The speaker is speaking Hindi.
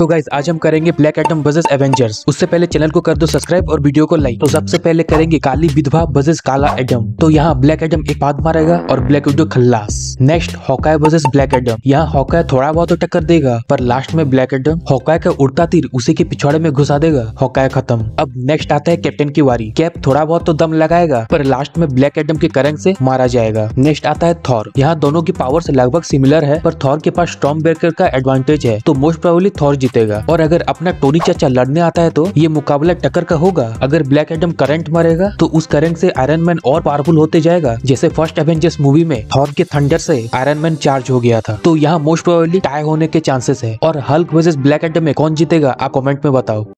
तो गाइज आज हम करेंगे ब्लैक एटम बजेस एवेंजर्स उससे पहले चैनल को कर दो सब्सक्राइब और वीडियो को लाइक तो सबसे पहले करेंगे काली विधवा बजेस काला एटम तो यहाँ ब्लैक एटम एक पाद मारेगा और ब्लैक विडो खल्लास नेक्स्ट हॉकाय बजेस ब्लैक एटम यहाँ हॉकाय थोड़ा बहुत तो टक्कर देगा पर लास्ट में ब्लैक एटम हॉकाय का उड़ता तीर उसी के पिछड़े में घुसा देगा हॉकाय खत्म अब नेक्स्ट आता है कैप्टन की वारी कैप थोड़ा बहुत तो दम लगाएगा पर लास्ट में ब्लैक एटम के करंग से मारा जाएगा नेक्स्ट आता है थॉर यहाँ दोनों की पावर लगभग सिमिलर है पर थॉर के पास स्टॉम ब्रेकर का एडवांटेज है तो मोस्ट प्रोबेबली थॉर जीतेगा और अगर अपना टोनी चाचा लड़ने आता है तो ये मुकाबला टक्कर का होगा अगर ब्लैक एडम करंट मरेगा तो उस करंट से आयरन मैन और पावरफुल होते जाएगा जैसे फर्स्ट एवेंजर्स मूवी में थॉर के थंडर से आयरन मैन चार्ज हो गया था तो यहाँ मोस्ट प्रोबेबली टाई होने के चांसेस है और हल्क वर्सेस ब्लैक एडम में कौन जीतेगा आप कॉमेंट में बताओ